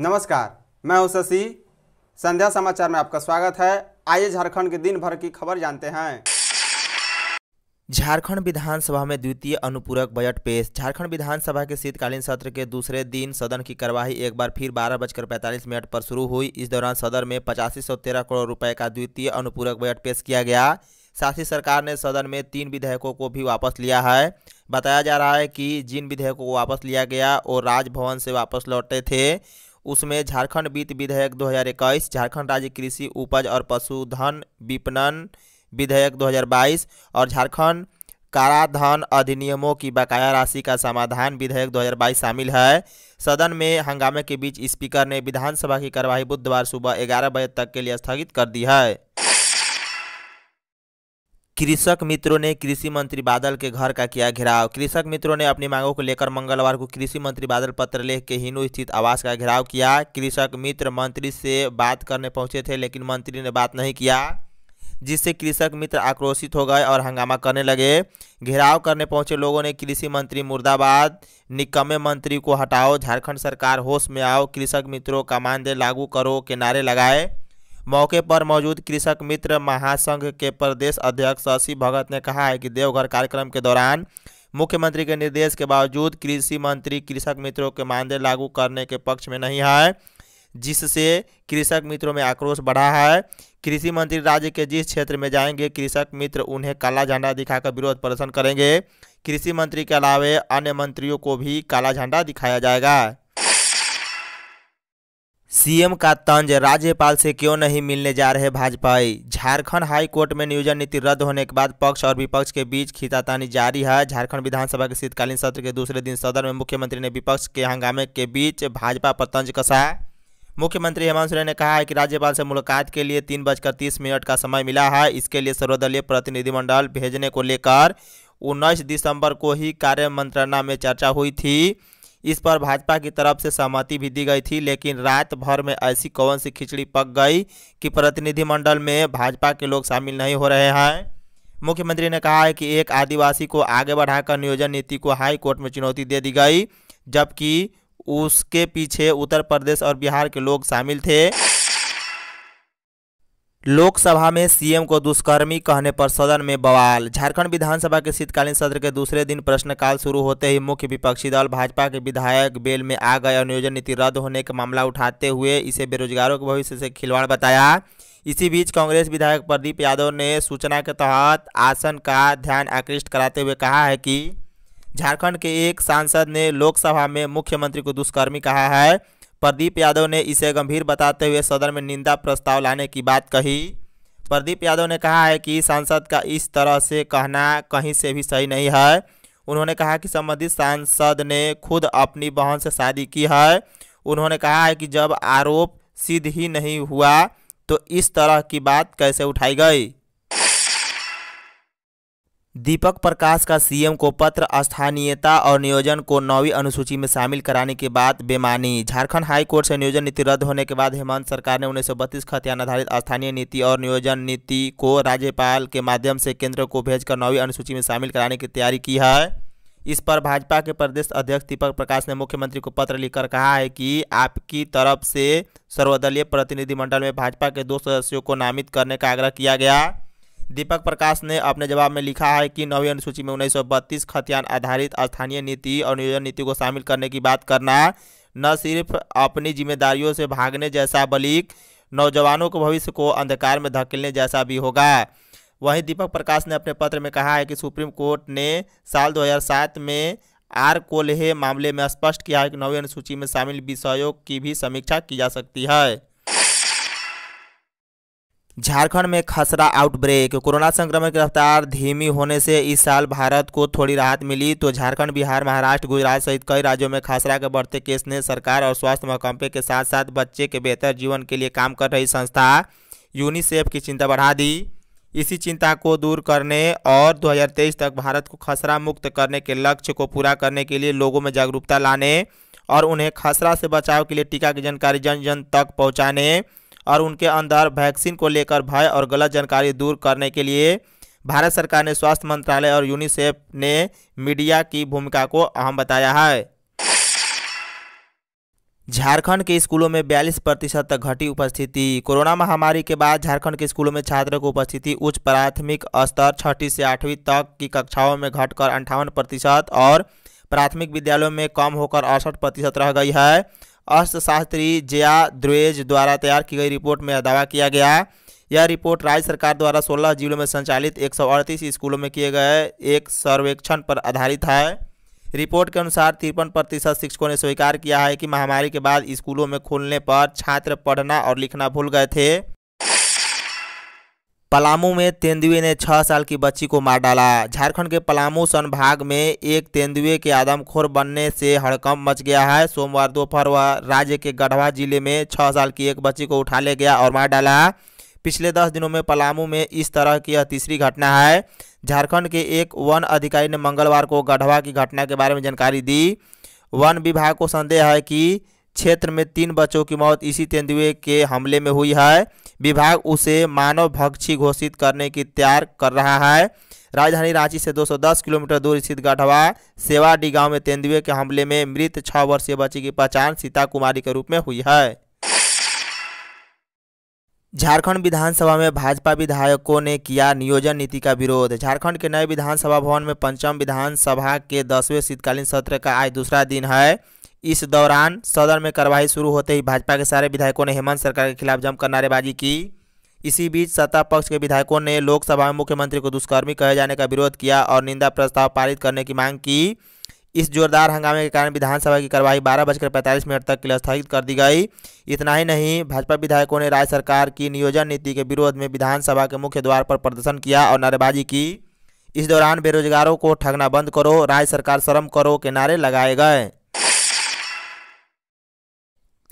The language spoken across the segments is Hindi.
नमस्कार मैं हूं शशि संध्या समाचार में आपका स्वागत है आइए झारखंड के दिन भर की खबर जानते हैं झारखंड विधानसभा में द्वितीय अनुपूरक बजट पेश झारखंड विधानसभा के शीतकालीन सत्र के दूसरे दिन सदन की कार्यवाही एक बार फिर बारह बजकर पैंतालीस मिनट पर शुरू हुई इस दौरान सदन में पचासी सौ तेरह करोड़ रुपए का द्वितीय अनुपूरक बजट पेश किया गया साथ ही सरकार ने सदन में तीन विधेयकों को भी वापस लिया है बताया जा रहा है कि जिन विधेयकों को वापस लिया गया और राजभवन से वापस लौटे थे उसमें झारखंड वित्त विधेयक 2021, झारखंड राज्य कृषि उपज और पशुधन विपणन विधेयक 2022 और झारखंड कराधान अधिनियमों की बकाया राशि का समाधान विधेयक 2022 शामिल है सदन में हंगामे के बीच स्पीकर ने विधानसभा की कार्यवाही बुधवार सुबह ग्यारह बजे तक के लिए स्थगित कर दी है कृषक मित्रों ने कृषि मंत्री बादल के घर का किया घेराव कृषक मित्रों ने अपनी मांगों को लेकर मंगलवार को कृषि मंत्री बादल पत्र लेख के हिनू स्थित आवास का घेराव किया कृषक मित्र मंत्री से बात करने पहुंचे थे लेकिन मंत्री ने बात नहीं किया जिससे कृषक मित्र आक्रोशित हो गए और हंगामा करने लगे घेराव करने पहुंचे लोगों ने कृषि मंत्री मुर्दाबाद निकम्मे मंत्री को हटाओ झारखंड सरकार होश में आओ कृषक मित्रों का मानदेय लागू करो के नारे लगाए मौके पर मौजूद कृषक मित्र महासंघ के प्रदेश अध्यक्ष शशि भगत ने कहा है कि देवघर कार्यक्रम के दौरान मुख्यमंत्री के निर्देश के बावजूद कृषि मंत्री कृषक मित्रों के मानदेय लागू करने के पक्ष में नहीं है जिससे कृषक मित्रों में आक्रोश बढ़ा है कृषि मंत्री राज्य के जिस क्षेत्र में जाएंगे कृषक मित्र उन्हें काला झंडा दिखाकर विरोध प्रदर्शन करेंगे कृषि मंत्री के अलावे अन्य मंत्रियों को भी काला झंडा दिखाया जाएगा सीएम का तंज राज्यपाल से क्यों नहीं मिलने जा रहे भाजपाई झारखंड हाई कोर्ट में नियोजन नीति रद्द होने के बाद पक्ष और विपक्ष के बीच खितातानी जारी है झारखंड विधानसभा के शीतकालीन सत्र के दूसरे दिन सदन में मुख्यमंत्री ने विपक्ष के हंगामे के बीच भाजपा पर तंज कसा मुख्यमंत्री हेमंत सोरेन ने कहा है कि राज्यपाल से मुलाकात के लिए तीन बजकर तीस मिनट का समय मिला है इसके लिए सर्वदलीय प्रतिनिधिमंडल भेजने को लेकर उन्नीस दिसंबर को ही कार्य मंत्रणा में चर्चा हुई थी इस पर भाजपा की तरफ से सहमति भी दी गई थी लेकिन रात भर में ऐसी कौन सी खिचड़ी पक गई कि प्रतिनिधिमंडल में भाजपा के लोग शामिल नहीं हो रहे हैं मुख्यमंत्री ने कहा है कि एक आदिवासी को आगे बढ़ाकर नियोजन नीति को हाई कोर्ट में चुनौती दे दी गई जबकि उसके पीछे उत्तर प्रदेश और बिहार के लोग शामिल थे लोकसभा में सीएम को दुष्कर्मी कहने पर सदन में बवाल झारखंड विधानसभा के शीतकालीन सत्र के दूसरे दिन प्रश्नकाल शुरू होते ही मुख्य विपक्षी दल भाजपा के विधायक बेल में आ गए और नियोजन नीति रद्द होने का मामला उठाते हुए इसे बेरोजगारों के भविष्य से खिलवाड़ बताया इसी बीच कांग्रेस विधायक प्रदीप यादव ने सूचना के तहत आसन का ध्यान आकृष्ट कराते हुए कहा है कि झारखंड के एक सांसद ने लोकसभा में मुख्यमंत्री को दुष्कर्मी कहा है प्रदीप यादव ने इसे गंभीर बताते हुए सदन में निंदा प्रस्ताव लाने की बात कही प्रदीप यादव ने कहा है कि सांसद का इस तरह से कहना कहीं से भी सही नहीं है उन्होंने कहा कि संबंधित सांसद ने खुद अपनी बहन से शादी की है उन्होंने कहा है कि जब आरोप सिद्ध ही नहीं हुआ तो इस तरह की बात कैसे उठाई गई दीपक प्रकाश का सीएम को पत्र स्थानीयता और नियोजन को नौवीं अनुसूची में शामिल कराने की बात बेमानी झारखंड हाई कोर्ट से नियोजन नीति रद्द होने के बाद हेमंत सरकार ने उन्नीस सौ बत्तीस खतियान आधारित स्थानीय नीति और नियोजन नीति को राज्यपाल के माध्यम से केंद्र को भेजकर नौवीं अनुसूची में शामिल कराने की तैयारी की है इस पर भाजपा के प्रदेश अध्यक्ष दीपक प्रकाश ने मुख्यमंत्री को पत्र लिखकर कहा है कि आपकी तरफ से सर्वदलीय प्रतिनिधिमंडल में भाजपा के दो सदस्यों को नामित करने का आग्रह किया गया दीपक प्रकाश ने अपने जवाब में लिखा है कि नवी अनुसूची में उन्नीस खतियान आधारित स्थानीय नीति और नियोजन नीति को शामिल करने की बात करना न सिर्फ अपनी जिम्मेदारियों से भागने जैसा बल्कि नौजवानों को भविष्य को अंधकार में धकेलने जैसा भी होगा वहीं दीपक प्रकाश ने अपने पत्र में कहा है कि सुप्रीम कोर्ट ने साल 2007 में आर कोल्हे मामले में स्पष्ट किया है कि नवी अनुसूची में शामिल विषयों की भी समीक्षा की जा सकती है झारखंड में खसरा आउटब्रेक कोरोना संक्रमण की रफ्तार धीमी होने से इस साल भारत को थोड़ी राहत मिली तो झारखंड बिहार महाराष्ट्र गुजरात सहित कई राज्यों में खसरा के बढ़ते केस ने सरकार और स्वास्थ्य महकमे के साथ साथ बच्चे के बेहतर जीवन के लिए काम कर रही संस्था यूनिसेफ की चिंता बढ़ा दी इसी चिंता को दूर करने और 2023 तक भारत को खसरा मुक्त करने के लक्ष्य को पूरा करने के लिए लोगों में जागरूकता लाने और उन्हें खसरा से बचाव के लिए टीका की जानकारी जन जन तक पहुँचाने और उनके अंदर वैक्सीन को लेकर भय और गलत जानकारी दूर करने के लिए भारत सरकार ने स्वास्थ्य मंत्रालय और यूनिसेफ ने मीडिया की भूमिका को अहम बताया है झारखंड के स्कूलों में बयालीस प्रतिशत तक घटी उपस्थिति कोरोना महामारी के बाद झारखंड के स्कूलों में छात्रों की उपस्थिति उच्च प्राथमिक स्तर छठी से आठवीं तक की कक्षाओं में घटकर अंठावन प्रतिशत और प्राथमिक विद्यालयों में कम होकर अड़सठ प्रतिशत रह गई है अर्थशास्त्री जया द्वेज द्वारा तैयार की गई रिपोर्ट में दावा किया गया यह रिपोर्ट राज्य सरकार द्वारा 16 जिलों में संचालित एक स्कूलों में किए गए एक सर्वेक्षण पर आधारित है रिपोर्ट के अनुसार तिरपन प्रतिशत शिक्षकों ने स्वीकार किया है कि महामारी के बाद स्कूलों में खोलने पर छात्र पढ़ना और लिखना भूल गए थे पलामू में तेंदुए ने छः साल की बच्ची को मार डाला झारखंड के पलामू संभाग में एक तेंदुए के आदमखोर बनने से हड़कंप मच गया है सोमवार दोपहर वह राज्य के गढ़वा जिले में छः साल की एक बच्ची को उठा ले गया और मार डाला पिछले दस दिनों में पलामू में इस तरह की यह तीसरी घटना है झारखंड के एक वन अधिकारी ने मंगलवार को गढ़वा की घटना के बारे में जानकारी दी वन विभाग को संदेह है कि क्षेत्र में तीन बच्चों की मौत इसी तेंदुए के हमले में हुई है विभाग उसे मानव भक्षी घोषित करने की तैयार कर रहा है राजधानी रांची से 210 किलोमीटर दूर स्थित गढ़वा सेवाडी गांव में तेंदुए के हमले में मृत छह वर्षीय बच्ची की पहचान सीता कुमारी के रूप में हुई है झारखंड विधानसभा में भाजपा विधायकों ने किया नियोजन नीति का विरोध झारखंड के नए विधानसभा भवन में पंचम विधानसभा के दसवें शीतकालीन सत्र का आज दूसरा दिन है इस दौरान सदन में कार्रवाई शुरू होते ही भाजपा के सारे विधायकों ने हेमंत सरकार के खिलाफ जमकर नारेबाजी की इसी बीच सत्ता पक्ष के विधायकों ने लोकसभा में मुख्यमंत्री को दुष्कर्मी कहे जाने का विरोध किया और निंदा प्रस्ताव पारित करने की मांग की इस जोरदार हंगामे के कारण विधानसभा की कार्यवाही बारह बजकर पैंतालीस मिनट तक के लिए स्थगित कर दी गई इतना ही नहीं भाजपा विधायकों ने राज्य सरकार की नियोजन नीति के विरोध में विधानसभा के मुख्य द्वार पर प्रदर्शन किया और नारेबाजी की इस दौरान बेरोजगारों को ठगना बंद करो राज्य सरकार शर्म करो के नारे लगाए गए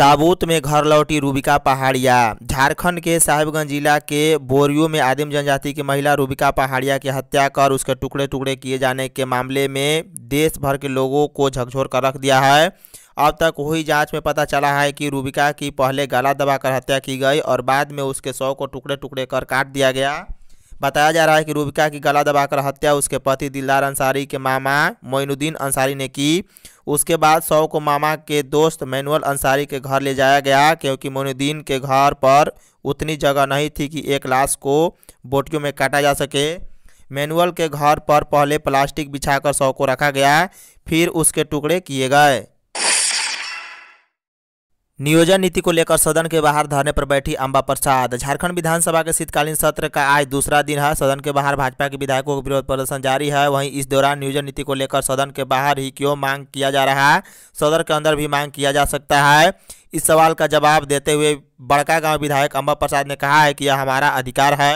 ताबूत में घर लौटी रूबिका पहाड़िया झारखंड के साहिबगंज जिला के बोरियो में आदिम जनजाति की महिला रूबिका पहाड़िया की हत्या कर उसके टुकड़े टुकड़े किए जाने के मामले में देश भर के लोगों को झकझोर कर रख दिया है अब तक हुई जांच में पता चला है कि रूबिका की पहले गला दबाकर हत्या की गई और बाद में उसके शव को टुकड़े टुकड़े कर काट दिया गया बताया जा रहा है कि रूबिका की गला दबाकर हत्या उसके पति दिलदार अंसारी के मामा मोइनुद्दीन अंसारी ने की उसके बाद शव को मामा के दोस्त मैनुअल अंसारी के घर ले जाया गया क्योंकि मोनुद्दीन के घर पर उतनी जगह नहीं थी कि एक लाश को बोटियों में काटा जा सके मैनुअल के घर पर पहले प्लास्टिक बिछाकर शव को रखा गया फिर उसके टुकड़े किए गए नियोजन नीति को लेकर सदन के बाहर धरने पर बैठी अंबा प्रसाद झारखंड विधानसभा के शीतकालीन सत्र का आज दूसरा दिन है सदन के बाहर भाजपा के विधायकों का विरोध प्रदर्शन जारी है वहीं इस दौरान नियोजन नीति को लेकर सदन के बाहर ही क्यों मांग किया जा रहा है सदन के अंदर भी मांग किया जा सकता है इस सवाल का जवाब देते हुए बड़का गाँव विधायक अम्बा प्रसाद ने कहा है कि यह हमारा अधिकार है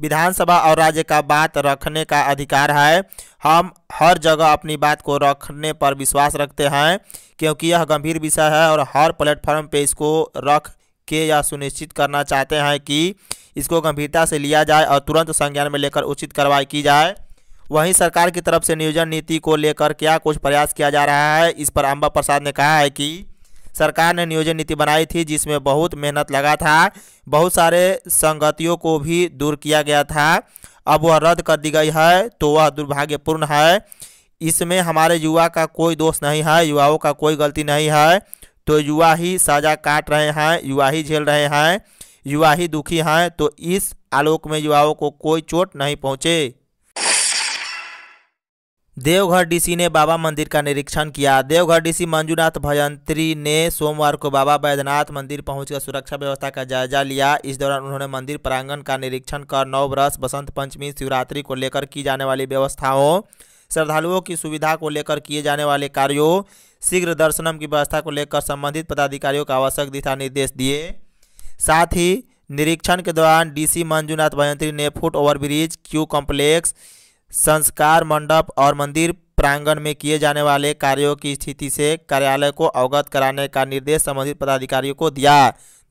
विधानसभा और राज्य का बात रखने का अधिकार है हम हर जगह अपनी बात को रखने पर विश्वास रखते हैं क्योंकि यह गंभीर विषय है और हर प्लेटफॉर्म पे इसको रख के यह सुनिश्चित करना चाहते हैं कि इसको गंभीरता से लिया जाए और तुरंत संज्ञान में लेकर उचित कार्रवाई की जाए वहीं सरकार की तरफ से नियोजन नीति को लेकर क्या कुछ प्रयास किया जा रहा है इस पर अम्बा प्रसाद ने कहा है कि सरकार ने नियोजन नीति बनाई थी जिसमें बहुत मेहनत लगा था बहुत सारे संगतियों को भी दूर किया गया था अब वह रद्द कर दी गई है तो वह दुर्भाग्यपूर्ण है इसमें हमारे युवा का कोई दोष नहीं है युवाओं का कोई गलती नहीं है तो युवा ही सजा काट रहे हैं युवा ही झेल रहे हैं युवा ही दुखी हैं तो इस आलोक में युवाओं को कोई चोट नहीं पहुँचे देवघर डीसी ने बाबा मंदिर का निरीक्षण किया देवघर डीसी मंजूनाथ भजंत्री ने सोमवार को बाबा बैद्यनाथ मंदिर पहुंचकर सुरक्षा व्यवस्था का जायजा लिया इस दौरान उन्होंने मंदिर प्रांगण का निरीक्षण कर नववर्ष बसंत पंचमी शिवरात्रि को लेकर की जाने वाली व्यवस्थाओं श्रद्धालुओं की सुविधा को लेकर किए जाने वाले कार्यों शीघ्र दर्शनम की व्यवस्था को लेकर संबंधित पदाधिकारियों को आवश्यक दिशा निर्देश दिए साथ ही निरीक्षण के दौरान डीसी मंजूनाथ भजंत्री ने फुट ओवरब्रिज क्यू कॉम्प्लेक्स संस्कार मंडप और मंदिर प्रांगण में किए जाने वाले कार्यों की स्थिति से कार्यालय को अवगत कराने का निर्देश संबंधित पदाधिकारियों को दिया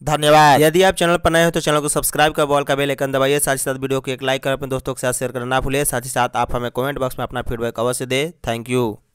धन्यवाद यदि आप चैनल पर नए हो तो चैनल को सब्सक्राइब कर बॉल का बेल आइकन दबाइए साथ ही साथ वीडियो को एक लाइक कर अपने दोस्तों के साथ शेयर करना ना भूलें साथ ही साथ आप हमें कमेंट बॉक्स में अपना फीडबैक अवश्य दें थैंक यू